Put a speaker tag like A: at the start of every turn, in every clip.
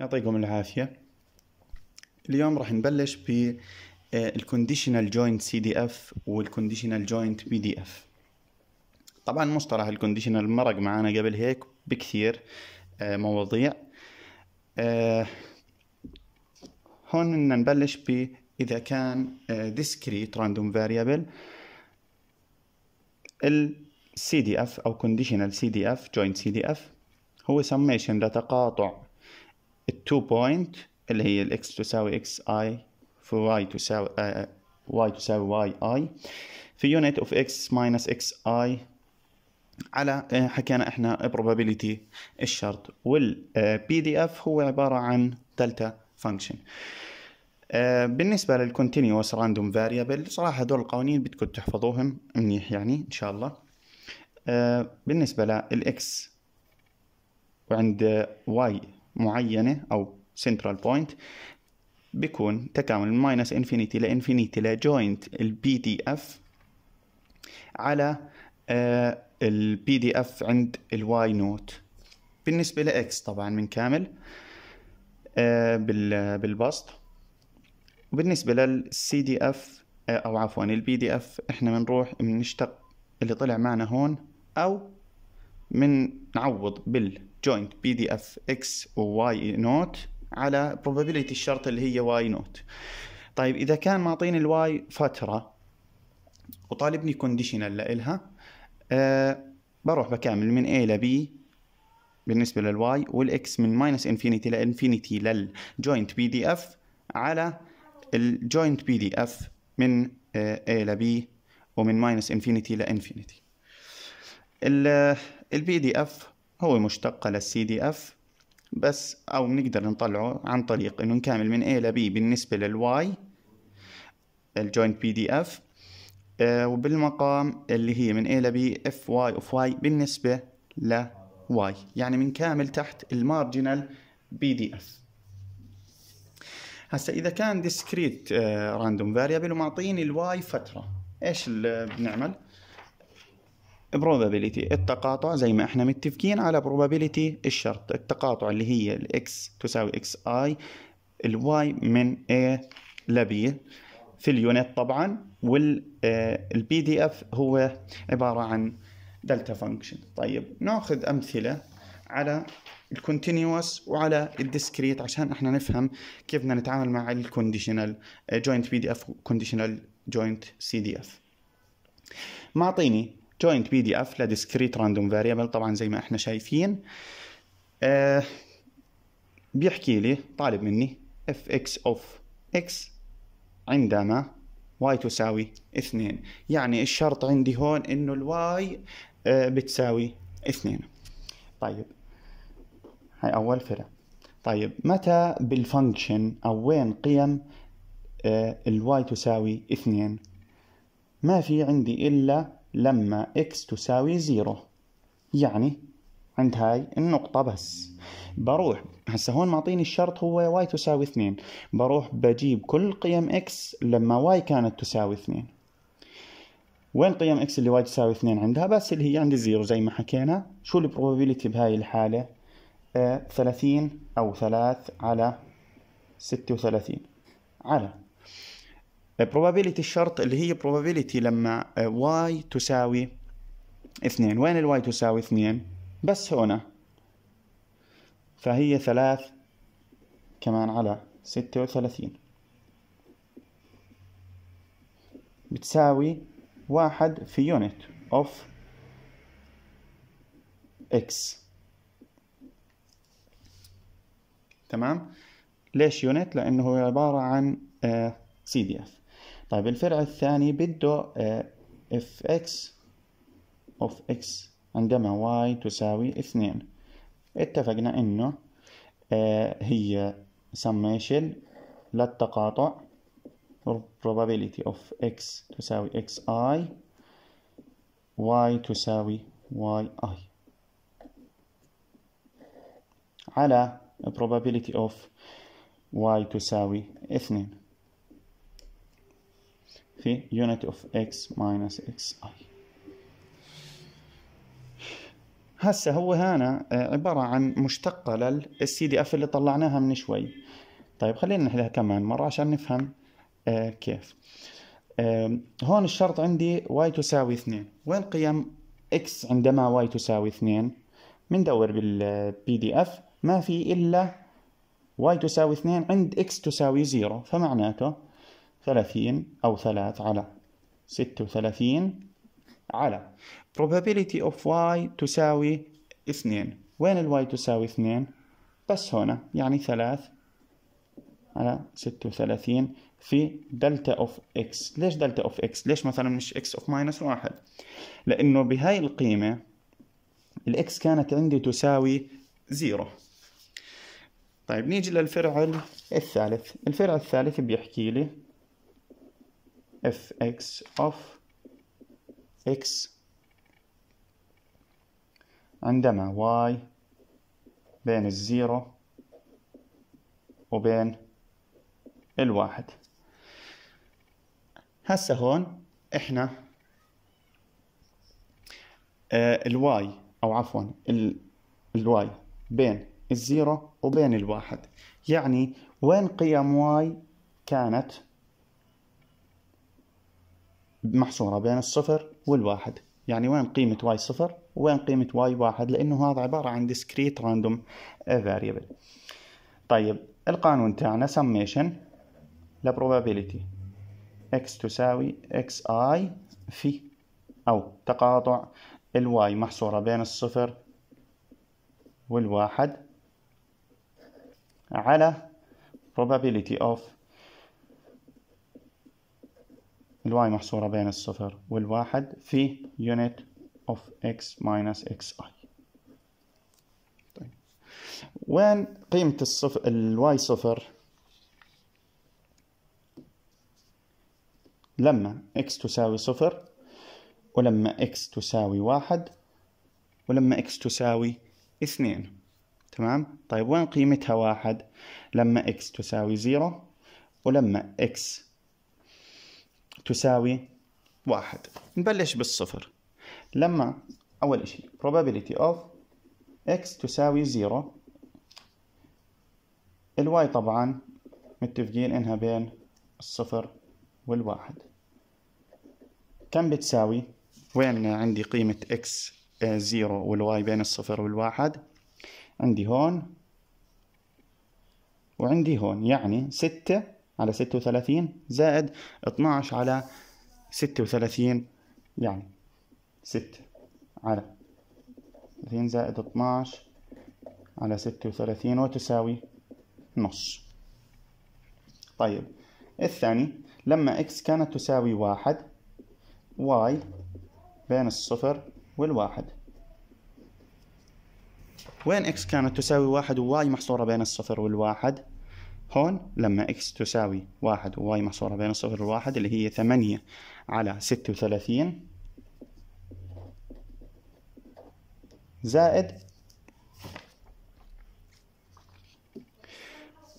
A: يعطيكم العافية اليوم راح نبلش ب الكونديشنال جوينت سي دي اف والكونديشنال جوينت بي دي اف طبعا مصطلح الكونديشنال مرق معانا قبل هيك بكثير آه، مواضيع آه، هون بدنا نبلش ب اذا كان آه، discrete random variable ال CDF او conditional CDF joint CDF هو summation لتقاطع التو بوينت اللي هي الاكس تساوي اكس اي في واي تساوي واي تساوي واي اي في يونت اوف اكس ماينس اكس اي على uh, حكينا احنا probability الشرط والبي دي اف هو عباره عن دلتا فانكشن uh, بالنسبه للكونتينيوس راندوم فاريبل صراحه هدول القوانين بدكم تحفظوهم منيح يعني ان شاء الله uh, بالنسبه للاكس وعند واي معينة أو سنترال بوينت بيكون تكامل من ماينس انفينيتي لانفينيتي لجوينت البي دي اف على البي دي اف عند الواي نوت بالنسبة لإكس طبعا من كامل آه، بالبسط وبالنسبة للسي دي اف آه، أو عفوا البي دي اف احنا بنروح بنشتق اللي طلع معنا هون أو بنعوض بال joint بي دي اف اكس وواي نوت على probability الشرط اللي هي واي نوت طيب اذا كان معطيني الواي فتره وطالبني كونديشنال لإلها أه بروح بكامل من A ل B بالنسبة للواي والإكس من ماينس انفينيتي لانفينيتي للجوينت بي دي اف على الجوينت بي دي اف من أه A ل B ومن ماينس انفينيتي لانفينيتي البي دي اف هو مشتق للسي دي اف بس او بنقدر نطلعه عن طريق انه نكامل من A ل B بالنسبة للواي الجوينت بي دي اف وبالمقام اللي هي من A ل B اف واي اوف واي بالنسبة ل y يعني بنكامل تحت المارجنال بي دي اف هسا اذا كان ديسكريت راندوم فاريبل ومعطيني الواي فتره ايش اللي بنعمل؟ probability التقاطع زي ما احنا متفقين على probability الشرط التقاطع اللي هي x تساوي i ال الواي من A ل B في اليونت طبعا والبي دي اف آه، هو عبارة عن دلتا فانكشن طيب ناخذ أمثلة على الكونتينيوس وعلى الديسكريت عشان احنا نفهم كيف بدنا نتعامل مع الكونديشنال جوينت بي دي اف وكونديشنال جوينت سي دي اف معطيني جوينت بي دي اف لديسكريت راندوم فاريبل طبعا زي ما احنا شايفين آه بيحكي لي طالب مني اف اكس اوف اكس عندما واي تساوي اثنين يعني الشرط عندي هون انه الواي آه بتساوي اثنين طيب هاي اول فرع طيب متى بالفانكشن او وين قيم آه الواي تساوي اثنين ما في عندي الا لما إكس تساوي زيرو يعني عند هاي النقطة بس بروح هسه هون معطيني الشرط هو واي تساوي اثنين بروح بجيب كل قيم اكس لما واي كانت تساوي اثنين وين قيم اكس اللي واي تساوي اثنين عندها بس اللي هي عند زيرو زي ما حكينا شو البروبابيلتي بهاي الحالة آه، ثلاثين آه او ثلاث على ستة وثلاثين على آه، probability الشرط اللي هي probability لما آه، y تساوي اثنين وين ال y تساوي اثنين بس هنا فهي ثلاث كمان على ستة وثلاثين بتساوي واحد في يونت اوف x تمام ليش يونت لانه هو عباره عن سي دي اف طيب الفرع الثاني بده اف اكس اوف اكس عندما واي تساوي اثنين اتفقنا انه آه، هي سميشن للتقاطع probability of x تساوي xi y تساوي yi على probability of y تساوي اثنين في unit of x minus xi هسه هو هنا آه، عبارة عن مشتقة للسي دي اف اللي طلعناها من شوي طيب خلينا نحلها كمان مرة عشان نفهم آه، كيف هون الشرط عندي y تساوي 2 وين قيم x عندما y تساوي 2 بندور بالبي دي اف ما في الا y تساوي 2 عند x تساوي 0 فمعناته 30 أو 3 على 36 على probability of y تساوي 2 وين ال y تساوي 2 بس هنا يعني 3 على 36 في دلتا اوف اكس ليش دلتا اوف اكس ليش مثلا مش اكس اوف ماينس 1 لانه بهاي القيمه الاكس كانت عندي تساوي 0 طيب نيجي للفرع الثالث الفرع الثالث بيحكي لي f x of x عندما y بين الزيرو وبين الواحد هسه هون احنا آه، الواي او عفوا الواي بين الزيرو وبين الواحد يعني وين قيم واي كانت محصورة بين الصفر والواحد يعني وين قيمة واي صفر وين قيمة واي واحد لأنه هذا عبارة عن discrete random variable طيب القانون تاعنا summation probability x تساوي xi في أو تقاطع الواي محصورة بين الصفر والواحد على probability of الواي محصورة بين الصفر والواحد في unit of x minus xi طيب. وين قيمة الصفر الواي صفر لما x تساوي صفر ولما x تساوي واحد ولما x تساوي اثنين تمام طيب وين قيمتها واحد لما x تساوي زيرو ولما x تساوي واحد نبلش بالصفر لما أول شيء probability of x تساوي زيرو الواي طبعا متفقين إنها بين الصفر والواحد كم بتساوي وين عندي قيمة x آه، زيرو والواي بين الصفر والواحد عندي هون وعندي هون يعني ستة على 36 زائد 12 على 36 يعني 6 على 30 زائد 12 على 36 وتساوي نص طيب الثاني لما x كانت تساوي واحد y بين الصفر والواحد وين x كانت تساوي واحد y محصورة بين الصفر والواحد هون لما اكس تساوي واحد وواي محصورة بين الصفر والواحد اللي هي ثمانية على ستة وثلاثين زائد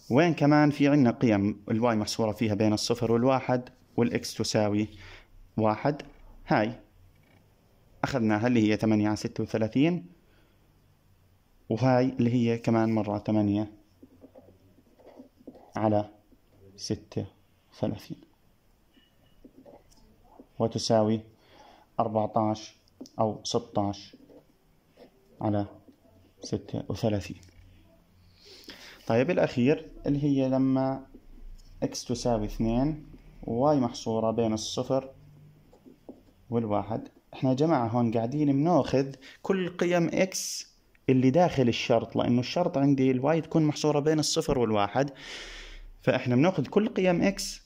A: وين كمان في عنا قيم الواي محصورة فيها بين الصفر والواحد والإكس تساوي واحد هاي أخذناها اللي هي ثمانية على ستة وثلاثين وهاي اللي هي كمان مرة ثمانية على ستة وثلاثين وتساوي عشر أو عشر على ستة وثلاثين طيب الأخير اللي هي لما x تساوي اثنين واي محصورة بين الصفر والواحد احنا يا جماعة هون قاعدين بناخذ كل قيم x اللي داخل الشرط لأنه الشرط عندي الواي تكون محصورة بين الصفر والواحد فاحنا بناخذ كل قيم اكس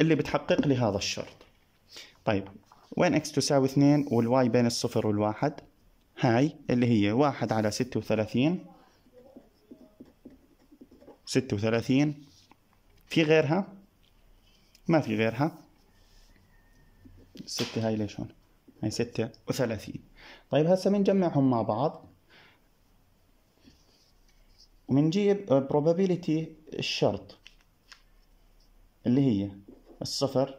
A: اللي بتحقق لي هذا الشرط طيب وين اكس تساوي 2 والواي بين الصفر والواحد هاي اللي هي واحد على ستة وثلاثين ستة وثلاثين في غيرها ما في غيرها الستة هاي ليش هون هاي ستة وثلاثين طيب هسا بنجمعهم مع بعض وبنجيب probability الشرط اللي هي الصفر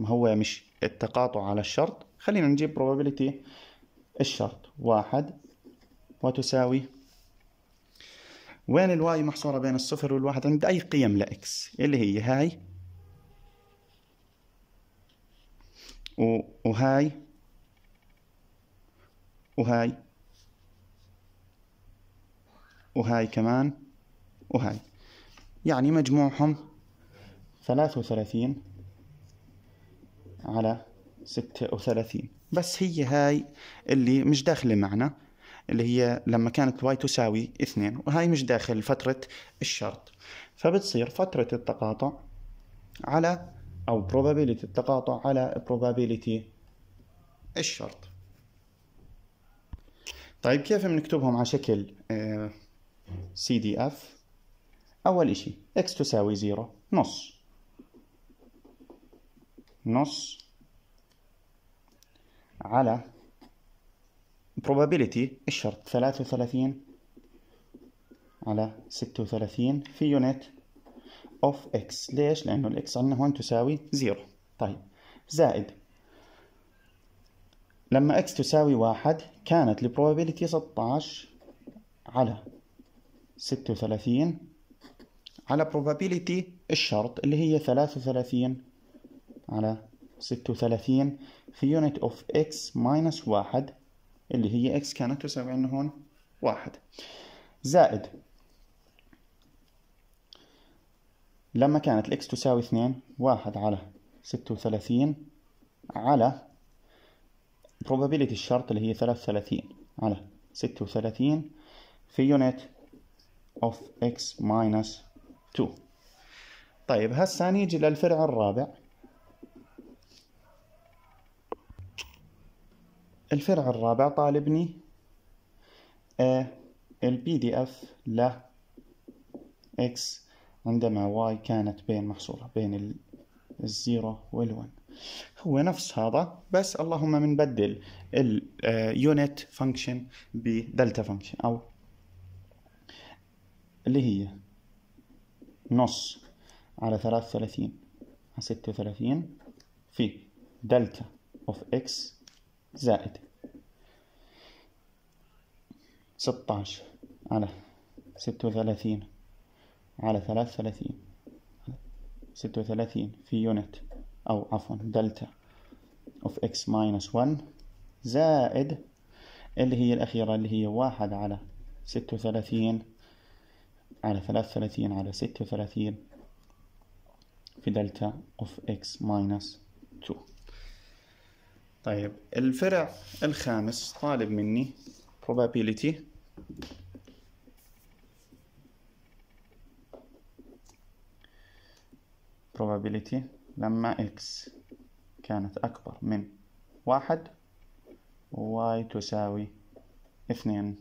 A: ما هو مش التقاطع على الشرط خلينا نجيب probability الشرط واحد وتساوي وين الواي محصورة بين الصفر والواحد عند أي قيم لإكس اللي هي هاي وهاي وهاي وهاي كمان وهاي يعني مجموعهم ثلاثة وثلاثين على ستة وثلاثين بس هي هاي اللي مش داخلة معنا اللي هي لما كانت y تساوي اثنين وهاي مش داخل فترة الشرط فبتصير فترة التقاطع على أو probability التقاطع على probability الشرط طيب كيف بنكتبهم على شكل آه، CDF أول إشي x تساوي 0 نص نص على probability الشرط 33 على 36 في يونت of x ليش؟ لأنه الإكس عندنا هون تساوي 0 طيب زائد لما x تساوي 1 كانت probability 16 على 36 على probability الشرط اللي هي 33 على 36 في يونت اوف اكس ماينس واحد اللي هي اكس كانت تساوي انه هون واحد زائد لما كانت الاكس تساوي اثنين واحد على 36 على probability الشرط اللي هي 33 على 36 في يونت اوف x ماينس 2 طيب هسا نيجي للفرع الرابع الفرع الرابع طالبني البي دي اف ل اكس عندما واي كانت بين محصورة بين الزيرو والون هو نفس هذا بس اللهم منبدل اليونت فانكشن بدلتا فانكشن او اللي هي نص على ثلاث ثلاثين على ستة وثلاثين في دلتا اوف اكس زائد ستاش على ستة وثلاثين على ثلاث ثلاثين ستة وثلاثين في يونت أو عفوا دلتا of x minus ون زائد اللي هي الأخيرة اللي هي واحد على ستة وثلاثين على ثلاث ثلاثين على ستة وثلاثين في دلتا of x minus 2 طيب الفرع الخامس طالب مني probability probability لما x كانت أكبر من واحد y تساوي اثنين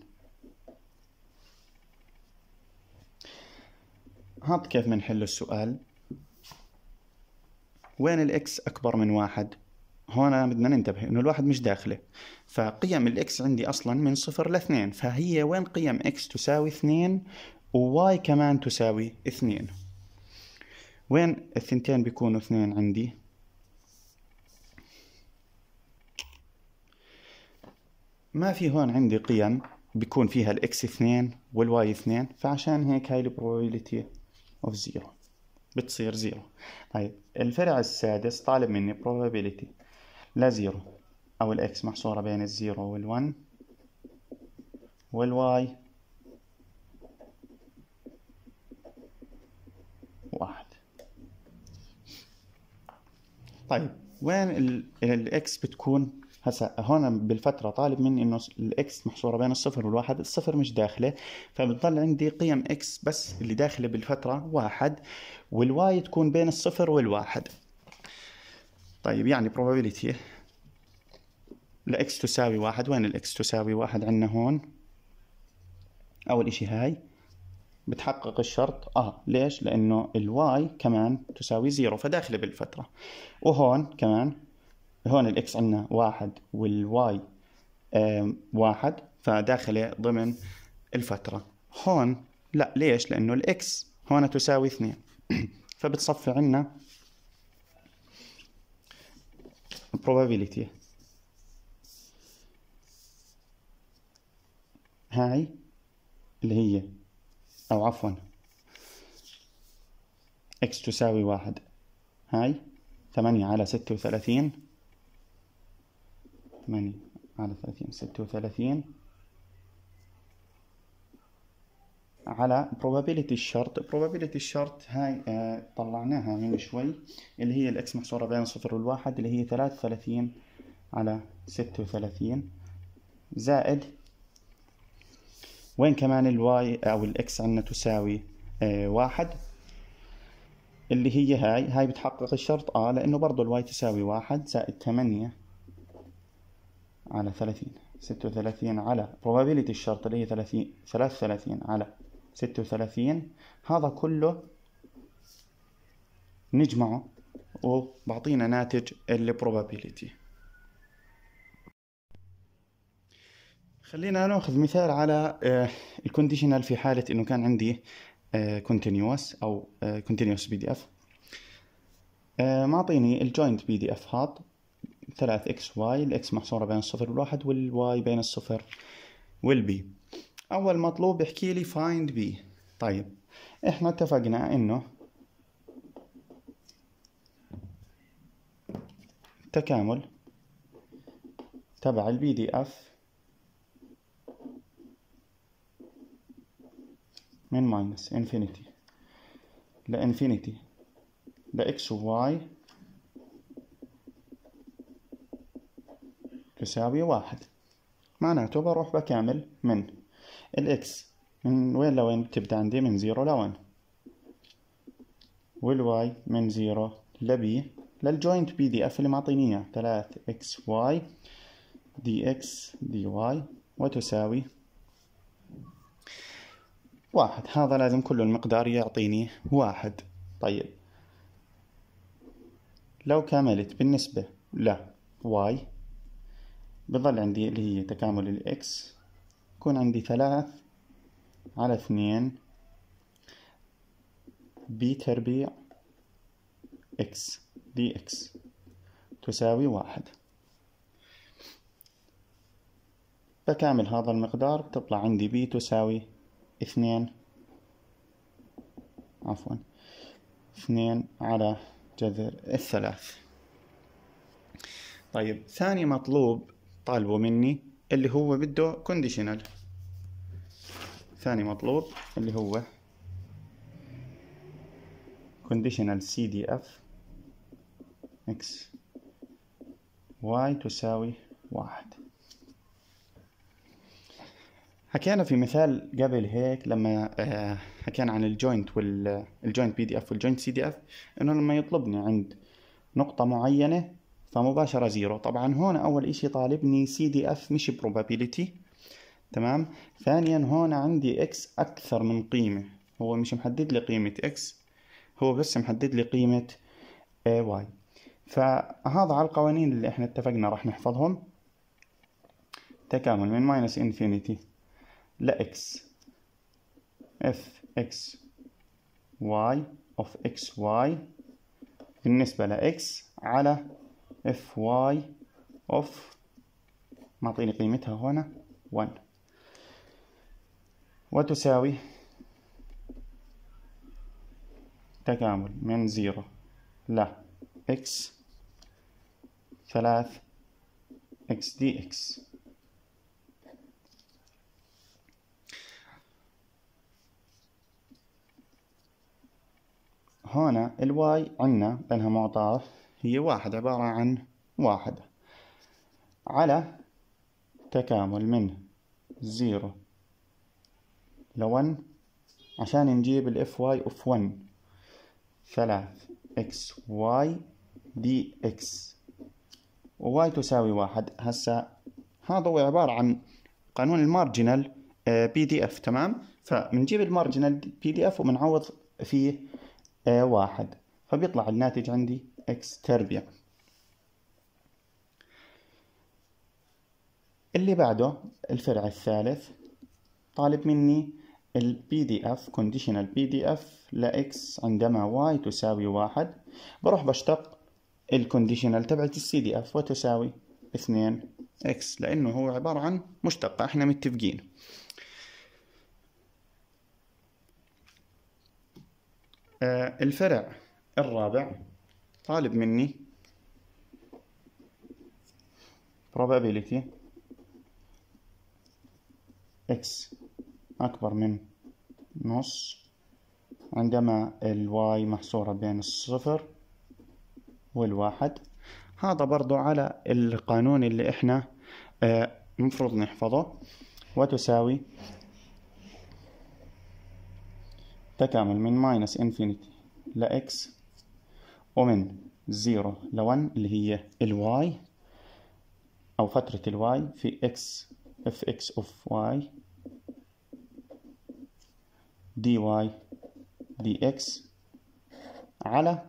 A: هات كيف بنحل السؤال وين الإكس أكبر من واحد؟ هون بدنا ننتبه انه الواحد مش داخله فقيم الاكس عندي اصلا من صفر لاثنين فهي وين قيم اكس تساوي اثنين وواي كمان تساوي اثنين وين الثنتين بيكونوا اثنين عندي ما في هون عندي قيم بيكون فيها الاكس اثنين والواي اثنين فعشان هيك هاي البروبابيلتي اوف زيرو بتصير زيرو طيب الفرع السادس طالب مني probability لا زيرو أو الإكس محصورة بين الزيرو والون والواي واحد طيب وين الإكس بتكون هسا هون بالفترة طالب مني انه الاكس محصورة بين الصفر والواحد، الصفر مش داخلة، فبتضل عندي قيم اكس بس اللي داخلة بالفترة واحد، والواي تكون بين الصفر والواحد، طيب يعني probability لإكس تساوي واحد وين الإكس تساوي واحد عندنا هون أول إشي هاي بتحقق الشرط اه ليش لانه الواي كمان تساوي زيرو فداخله بالفتره وهون كمان هون الاكس عندنا واحد والواي واحد فداخله ضمن الفتره هون لا ليش لانه الاكس هون تساوي اثنين فبتصفي عنا probability هاي اللي هي أو عفوا x تساوي واحد هاي ثمانية على ستة وثلاثين ثمانية على ثلاثين ستة وثلاثين على probability الشرط probability الشرط هاي آه، طلعناها من شوي اللي هي الاكس محصورة بين صفر والواحد اللي هي ثلاثة وثلاثين على ستة وثلاثين زائد وين كمان الواي او الاكس عندنا تساوي آه، واحد اللي هي هاي هاي بتحقق الشرط اه لانه برضه الواي تساوي واحد زائد ثمانية على ثلاثين ستة وثلاثين على probability الشرط اللي هي ثلاثين ثلاثة وثلاثين على ستة وثلاثين هذا كله نجمعه وبعطينا ناتج البروبابيليتي خلينا ناخذ مثال على آه، الكونديشنال في حالة انه كان عندي كونتينيوس آه، او كونتينيوس بي دي اف معطيني الجوينت بي دي اف هذا ثلاث اكس واي الاكس محصورة بين الصفر والواحد والواي بين الصفر والبي أول مطلوب يحكي لي find b طيب إحنا اتفقنا إنه التكامل تبع البي دي اف من ماينس انفينيتي لانفينيتي لاكس وواي تساوي واحد معناته بروح بكامل من الاكس من وين لوين تبدا عندي من زيرو لوين والواي من زيرو لبي للجوينت بي دي اف اللي معطيني اياه ثلاث اكس واي دي اكس دي واي وتساوي واحد هذا لازم كله المقدار يعطيني واحد طيب لو كملت بالنسبة ل واي بظل عندي اللي هي تكامل الإكس يكون عندي ثلاث على اثنين بي تربيع إكس دي إكس تساوي واحد بكامل هذا المقدار بتطلع عندي بي تساوي اثنين عفوا اثنين على جذر الثلاث طيب ثاني مطلوب طالبه مني اللي هو بده كونديشنال ثاني مطلوب اللي هو كونديشنال سي دي اف اكس واي تساوي واحد حكينا في مثال قبل هيك لما آه، حكينا عن الجوينت والجوينت بي دي اف والجوينت سي دي اف انه لما يطلبني عند نقطة معينة فمباشرة زيرو طبعا هون أول إشي طالبني سي دي اف مش probability تمام ثانيا هون عندي اكس أكثر من قيمة هو مش محدد لي قيمة اكس هو بس محدد لي قيمة واي فهذا على القوانين اللي احنا اتفقنا راح نحفظهم تكامل من ماينس انفينيتي X اف اكس واي اوف اكس واي بالنسبة ل اكس على اف واي اوف معطيني قيمتها هنا 1 وتساوي تكامل من 0 ل x ثلاث x dx هنا الواي عندنا لأنها معطاه هي واحد عبارة عن واحد على تكامل من زيرو لون عشان نجيب الاف واي اوف 1 ثلاث اكس واي دي اكس وواي تساوي واحد هسا هذا هو عبارة عن قانون المارجنال بي آه، دي اف تمام فبنجيب المارجنال بي دي اف وبنعوض فيه آه، واحد فبيطلع الناتج عندي إكس تربيع اللي بعده الفرع الثالث طالب مني البي دي اف كونديشنال بي دي اف لاكس عندما واي تساوي واحد بروح بشتق الكونديشنال تبعت السي دي اف وتساوي اثنين اكس لانه هو عبارة عن مشتقة احنا متفقين آه، الفرع الرابع طالب مني probability x أكبر من نص عندما الواي محصورة بين الصفر والواحد هذا برضو على القانون اللي احنا المفروض آه، نحفظه وتساوي تكامل من ماينس انفينيتي لإكس ومن 0 ل 1 اللي هي الواي أو فترة الواي في اكس اف اكس اوف واي دي واي دي اكس على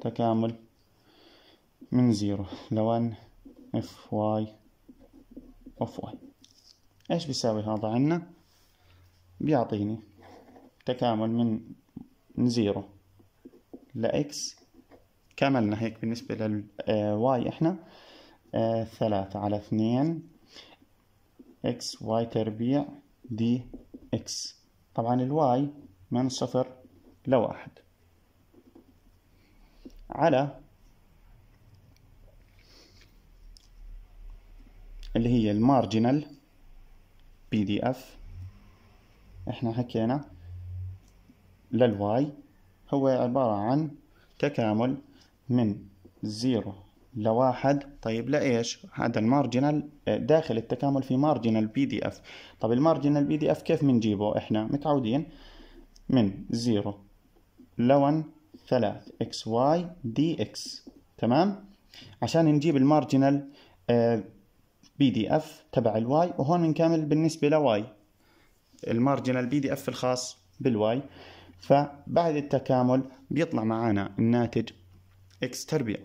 A: تكامل من 0 ل 1 اف واي اوف واي ايش بيساوي هذا عنا بيعطيني تكامل من 0 ل x كملنا هيك بالنسبة للواي آه، احنا آه، ثلاثة على اثنين اكس واي تربيع دي اكس طبعا الواي من صفر لواحد على اللي هي المارجنال بي دي اف احنا حكينا للواي هو عبارة عن تكامل من زيرو لواحد طيب لايش؟ هذا المارجنال آه، داخل التكامل في مارجنال بي دي اف طيب المارجنال بي دي اف كيف بنجيبه؟ احنا متعودين من زيرو لون ثلاث اكس واي دي اكس تمام؟ عشان نجيب المارجنال آه، بي دي اف تبع الواي وهون بنكمل بالنسبة لواي المارجنال بي دي اف الخاص بالواي فبعد التكامل بيطلع معانا الناتج اكس تربيع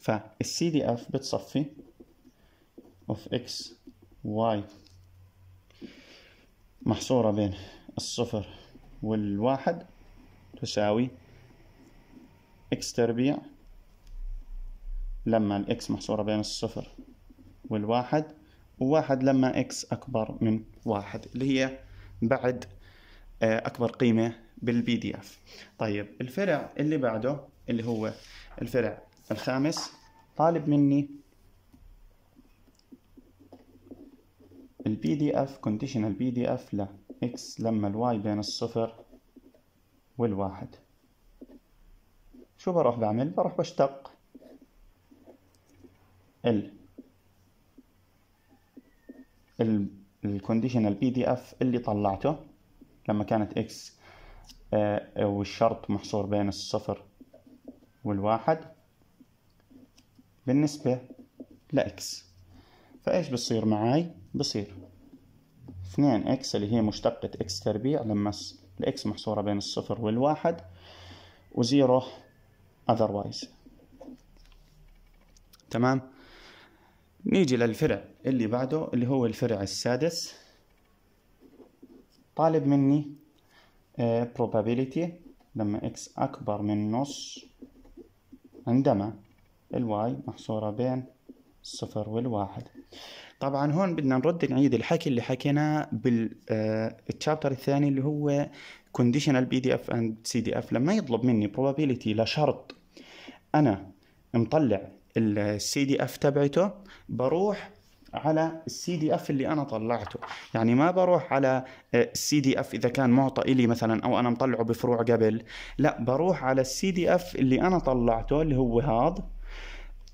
A: فالسي دي اف بتصفي اوف اكس واي محصورة بين الصفر والواحد تساوي اكس تربيع لما الاكس محصورة بين الصفر والواحد وواحد لما اكس أكبر من واحد اللي هي بعد آه، أكبر قيمة بالبي دي اف طيب الفرع اللي بعده اللي هو الفرع الخامس طالب مني البي دي اف كونديشنال بي دي اف ل اكس لما الواي بين الصفر والواحد شو بروح بعمل؟ بروح بشتق ال الكونديشنال بي دي اف اللي طلعته لما كانت x آه، والشرط محصور بين الصفر والواحد بالنسبة لإكس فإيش بصير معاي؟ بصير اثنين إكس اللي هي مشتقة إكس تربيع لما الإكس محصورة بين الصفر والواحد وزيرو otherwise تمام؟ نيجي للفرع اللي بعده اللي هو الفرع السادس طالب مني آه، probability لما x أكبر من نص عندما الواي محصورة بين الصفر والواحد طبعا هون بدنا نرد نعيد الحكي اللي حكيناه بالتشابتر آه، الثاني اللي هو conditional pdf and cdf لما يطلب مني probability لشرط انا مطلع السي دي اف تبعته بروح على السي دي اف اللي انا طلعته يعني ما بروح على السي دي اف اذا كان معطى الي مثلا او انا مطلعه بفروع قبل لا بروح على السي دي اف اللي انا طلعته اللي هو هذا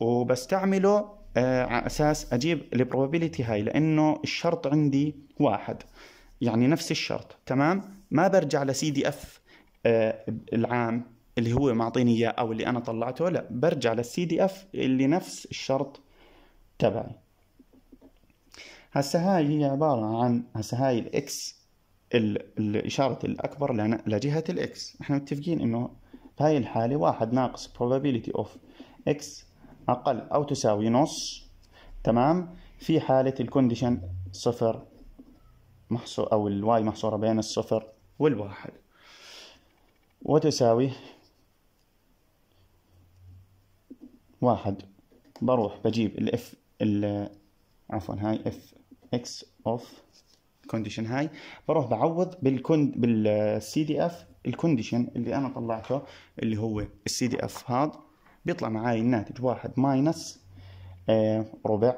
A: وبستعمله آه، على اساس اجيب البروبابيلتي هاي لانه الشرط عندي واحد يعني نفس الشرط تمام ما برجع لسي دي اف العام اللي هو معطيني اياه او اللي انا طلعته لا برجع للسي دي اف اللي نفس الشرط تبعي هسه هاي هي عبارة عن هسه هاي الاكس الإشارة الأكبر لجهة الاكس احنا متفقين انه في هاي الحالة واحد ناقص probability of x أقل أو تساوي نص تمام في حالة الكونديشن صفر محصور أو الواي محصورة بين الصفر والواحد وتساوي واحد بروح بجيب الاف عفوا هاي اف اكس اوف كونديشن هاي بروح بعوض بالكوند بالسي دي اف الكونديشن اللي انا طلعته اللي هو السي دي اف هذا بيطلع معاي الناتج واحد ماينس آه، ربع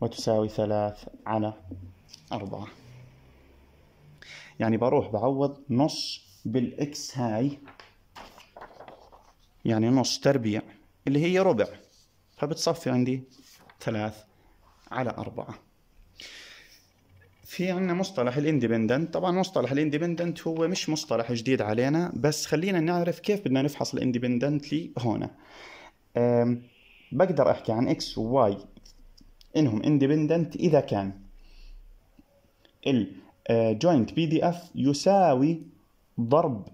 A: وتساوي ثلاث على أربعة يعني بروح بعوض نص بالإكس هاي يعني نص تربيع اللي هي ربع فبتصفي عندي ثلاث على أربعة في عندنا مصطلح الاندبندنت طبعا مصطلح الاندبندنت هو مش مصطلح جديد علينا بس خلينا نعرف كيف بدنا نفحص الاندبندنتلي هون بقدر احكي عن اكس وواي انهم اندبندنت اذا كان الجوينت بي دي اف يساوي ضرب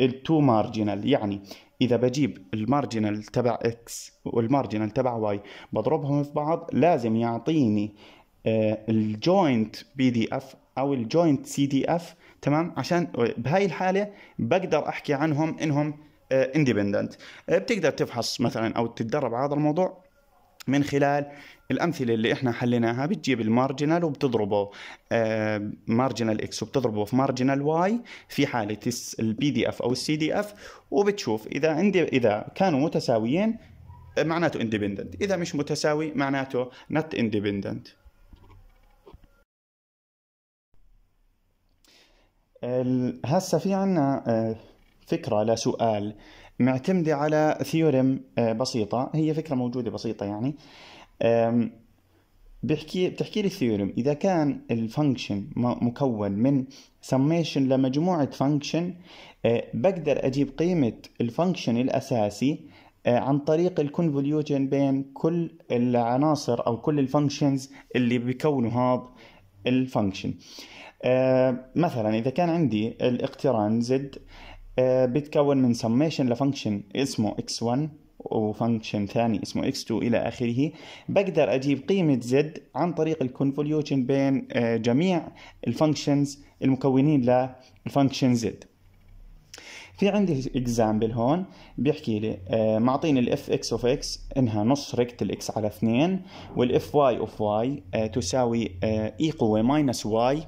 A: التو مارجينال يعني اذا بجيب المارجينال تبع اكس والمارجينال تبع واي بضربهم في بعض لازم يعطيني آه، الجوينت بي دي اف او الجوينت سي دي اف تمام عشان بهاي الحاله بقدر احكي عنهم انهم اندبندنت آه، آه، بتقدر تفحص مثلا او تتدرب على هذا الموضوع من خلال الامثله اللي احنا حليناها بتجيب المارجنال وبتضربه مارجنال اكس وبتضربه في مارجنال واي في حاله البي دي اف او السي دي اف وبتشوف اذا عندي اذا كانوا متساويين معناته اندبندنت اذا مش متساوي معناته نت اندبندنت هسه في عنا آه، فكرة لسؤال معتمدة على ثيورم آه، بسيطة هي فكرة موجودة بسيطة يعني بحكي بتحكي لي الثيورم إذا كان الفانكشن مكون من سميشن لمجموعة فانكشن آه، بقدر أجيب قيمة الفانكشن الأساسي عن طريق الكونفوليوشن بين كل العناصر أو كل الفانكشنز اللي بيكونوا هذا الفانكشن آه، مثلا اذا كان عندي الاقتران زد آه، بيتكون من سميشن لفانكشن اسمه x1 وفانكشن ثاني اسمه x2 الى اخره بقدر اجيب قيمه زد عن طريق الكونفوليوشن بين آه، جميع الفانكشنز المكونين للفانكشن زد في عندي اكزامبل هون بيحكي لي معطيني الاف اكس اوف اكس انها نص ركت الاكس على 2 والاف واي اوف واي تساوي اي e قوه ماينس واي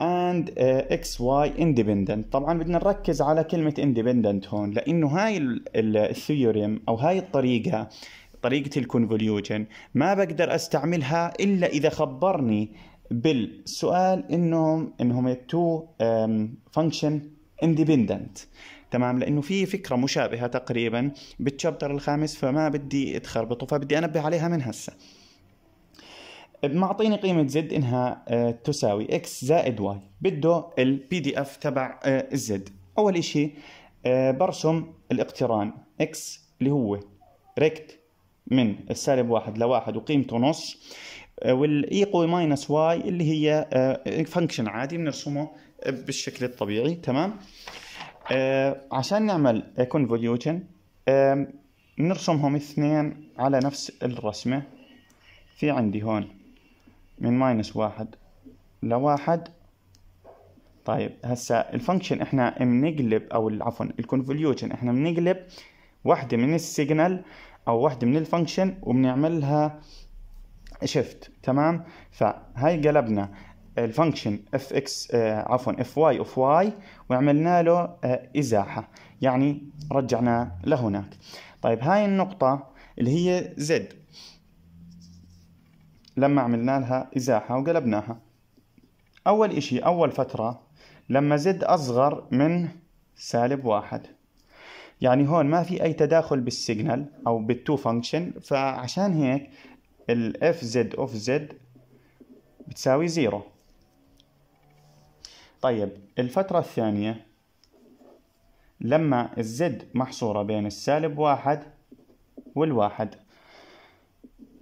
A: and uh, x y independent طبعا بدنا نركز على كلمة independent هون لأنه هاي الثيوريم أو هاي الطريقة طريقة الكونفوليوجن ما بقدر أستعملها إلا إذا خبرني بالسؤال إنهم إنهم تو فانكشن um, independent تمام لانه في فكره مشابهه تقريبا بالشابتر الخامس فما بدي اتخربطه فبدي انبه عليها من هسه معطيني قيمة زد انها آه، تساوي اكس زائد واي بده البي دي اف تبع الزد آه، اول اشي آه، برسم الاقتران اكس اللي هو ريكت من السالب واحد لواحد وقيمته نص قوي ماينس واي اللي هي فانكشن عادي بنرسمه بالشكل الطبيعي تمام عشان نعمل كونفوليوشن نرسمهم اثنين على نفس الرسمه في عندي هون من ماينس واحد لواحد طيب هسا الفانكشن احنا بنقلب او عفوا الكونفوليوشن احنا بنقلب واحدة من السيجنال او واحدة من الفانكشن وبنعملها شيفت تمام فهي قلبنا الفانكشن اف اكس عفوا اف واي اوف واي وعملنا له آه، ازاحه يعني رجعنا لهناك طيب هاي النقطه اللي هي زد لما عملنا لها إزاحة وقلبناها أول إشي أول فترة لما زد أصغر من سالب واحد يعني هون ما في أي تداخل بالسيجنال أو بالتو فانكشن فعشان هيك ال اف زد اوف زد بتساوي زيرو طيب الفترة الثانية لما الزد محصورة بين السالب واحد والواحد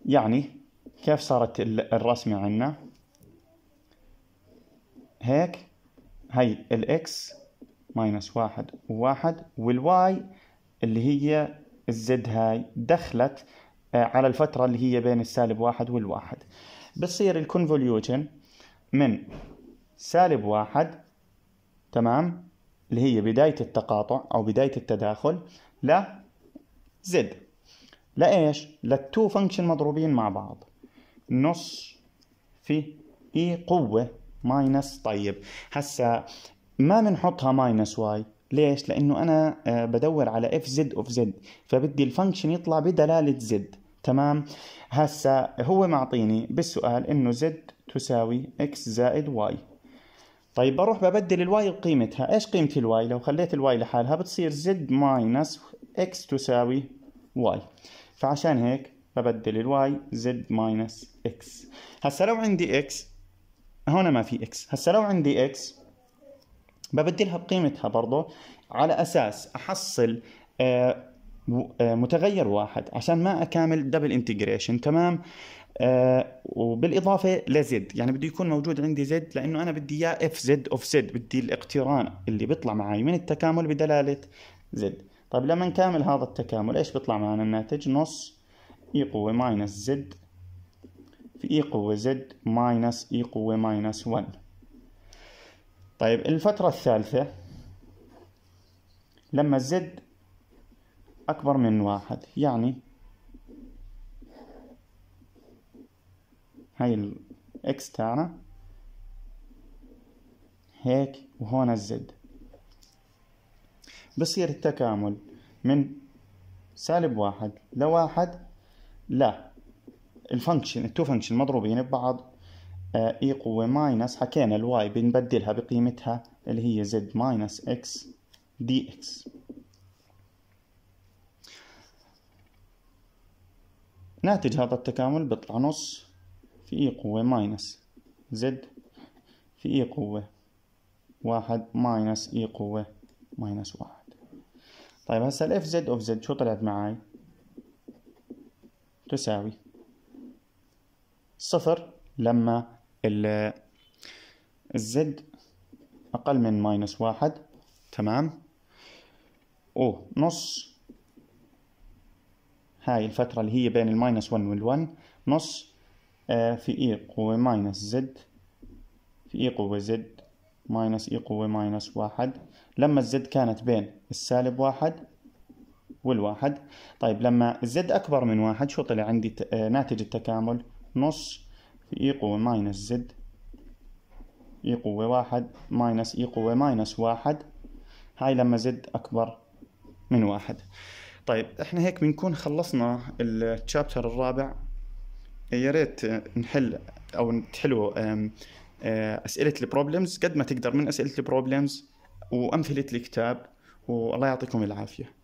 A: يعني كيف صارت الرسمة عنا هيك هي الاكس ماينس واحد وواحد والواي اللي هي الزد هاي دخلت آه، على الفترة اللي هي بين السالب واحد والواحد بصير الكونفوليوشن من سالب واحد تمام اللي هي بداية التقاطع أو بداية التداخل لزد زد لإيش؟ للتو فانكشن مضروبين مع بعض نص في اي قوة ماينس طيب هسا ما بنحطها ماينس واي ليش؟ لأنه أنا آه، بدور على اف زد اوف زد فبدي الفانكشن يطلع بدلالة زد تمام؟ هسا هو معطيني بالسؤال إنه زد تساوي اكس زائد واي طيب بروح ببدل الواي بقيمتها، ايش قيمة الواي؟ لو خليت الواي لحالها بتصير زد ماينس اكس تساوي واي فعشان هيك ببدل الواي زد ماينس اكس هسا لو عندي اكس هون ما في اكس هسا لو عندي اكس ببدلها بقيمتها برضه على اساس احصل آه، آه، متغير واحد عشان ما اكامل دبل انتجريشن تمام آه وبالاضافه لزد يعني بده يكون موجود عندي زد لانه انا بدي اياه اف زد اوف زد بدي الاقتران اللي بيطلع معي من التكامل بدلاله زد طيب لما نكامل هذا التكامل ايش بيطلع معنا الناتج نص اي e قوة ماينس زد في اي e قوة زد ماينس اي قوة ماينس 1 طيب الفترة الثالثة لما زد أكبر من واحد يعني هاي الإكس تاعنا هيك وهون الزد بصير التكامل من سالب واحد لواحد لا الفانكشن التو فانكشن مضروبين ببعض اي آه، e قوة ماينس حكينا الواي بنبدلها بقيمتها اللي هي زد ماينس اكس دي اكس ناتج هذا التكامل بيطلع نص في اي e قوة ماينس زد في اي e قوة واحد ماينس اي قوة ماينس واحد طيب هسا الاف زد اوف زد شو طلعت معاي تساوي صفر لما ال الزد أقل من ماينس واحد تمام ونص هاي الفترة اللي هي بين الماينس 1 والون نص آه، في اي e قوة ماينس زد في اي e قوة زد ماينس اي e قوة ماينس واحد لما الزد كانت بين السالب واحد والواحد طيب لما الزد أكبر من واحد شو طلع عندي آه، ناتج التكامل نص في إي قوة ماينس زد إي قوة واحد ماينس إي قوة ماينس واحد هاي لما زد أكبر من واحد طيب احنا هيك بنكون خلصنا التشابتر الرابع يا ريت آه، نحل او تحلوا آه، اسئله البروبلمز قد ما تقدر من اسئله البروبلمز وامثله الكتاب والله يعطيكم العافيه